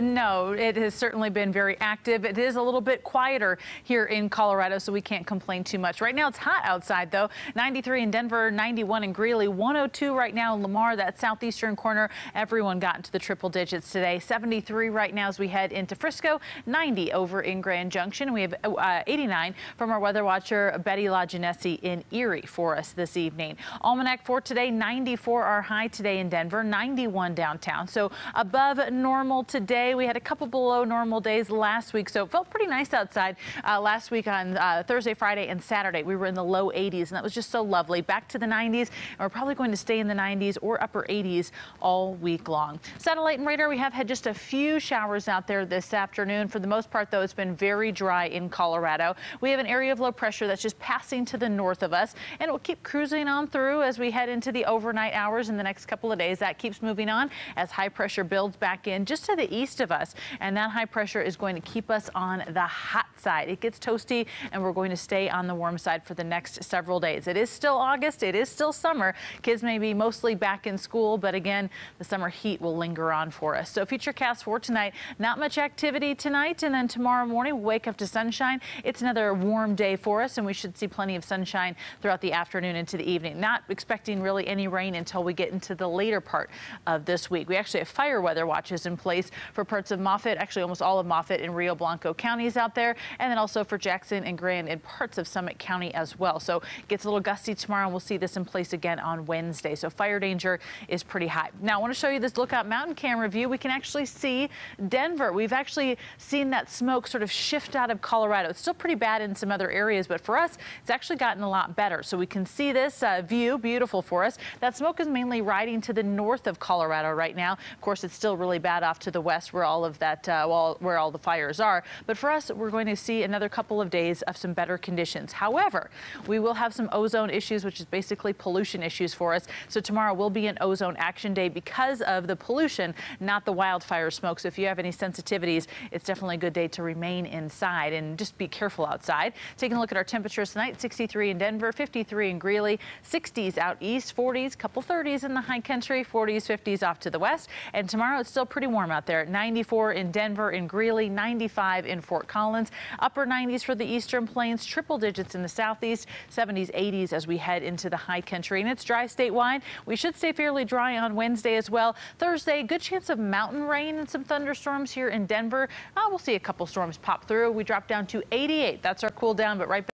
No, it has certainly been very active. It is a little bit quieter here in Colorado, so we can't complain too much. Right now, it's hot outside, though. 93 in Denver, 91 in Greeley, 102 right now in Lamar, that southeastern corner. Everyone got into the triple digits today. 73 right now as we head into Frisco, 90 over in Grand Junction. We have uh, 89 from our weather watcher, Betty LaGenesi in Erie for us this evening. Almanac for today, 94 our high today in Denver, 91 downtown. So above normal today. We had a couple below normal days last week, so it felt pretty nice outside uh, last week on uh, Thursday, Friday, and Saturday. We were in the low 80s, and that was just so lovely. Back to the 90s, and we're probably going to stay in the 90s or upper 80s all week long. Satellite and radar, we have had just a few showers out there this afternoon. For the most part, though, it's been very dry in Colorado. We have an area of low pressure that's just passing to the north of us, and it will keep cruising on through as we head into the overnight hours in the next couple of days. That keeps moving on as high pressure builds back in just to the the east of us. And that high pressure is going to keep us on the hot side. It gets toasty and we're going to stay on the warm side for the next several days. It is still August. It is still summer. Kids may be mostly back in school, but again, the summer heat will linger on for us. So futurecast for tonight, not much activity tonight. And then tomorrow morning, wake up to sunshine. It's another warm day for us and we should see plenty of sunshine throughout the afternoon into the evening. Not expecting really any rain until we get into the later part of this week. We actually have fire weather watches in place for parts of Moffat, actually almost all of Moffat and Rio Blanco counties out there, and then also for Jackson and Grand and parts of Summit County as well. So it gets a little gusty tomorrow, and we'll see this in place again on Wednesday. So fire danger is pretty high. Now I want to show you this Lookout Mountain camera view. We can actually see Denver. We've actually seen that smoke sort of shift out of Colorado. It's still pretty bad in some other areas, but for us, it's actually gotten a lot better. So we can see this uh, view, beautiful for us. That smoke is mainly riding to the north of Colorado right now. Of course, it's still really bad off to the the west where all of that, uh, well, where all the fires are. But for us, we're going to see another couple of days of some better conditions. However, we will have some ozone issues, which is basically pollution issues for us. So tomorrow will be an ozone action day because of the pollution, not the wildfire smoke. So if you have any sensitivities, it's definitely a good day to remain inside and just be careful outside. Taking a look at our temperatures tonight, 63 in Denver, 53 in Greeley, 60s out east, 40s, couple 30s in the high country, 40s, 50s off to the west. And tomorrow it's still pretty warm out out there. 94 in Denver, in Greeley, 95 in Fort Collins, upper 90s for the eastern plains, triple digits in the southeast, 70s, 80s as we head into the high country. And it's dry statewide. We should stay fairly dry on Wednesday as well. Thursday, good chance of mountain rain and some thunderstorms here in Denver. Uh, we'll see a couple storms pop through. We drop down to 88. That's our cool down, but right back.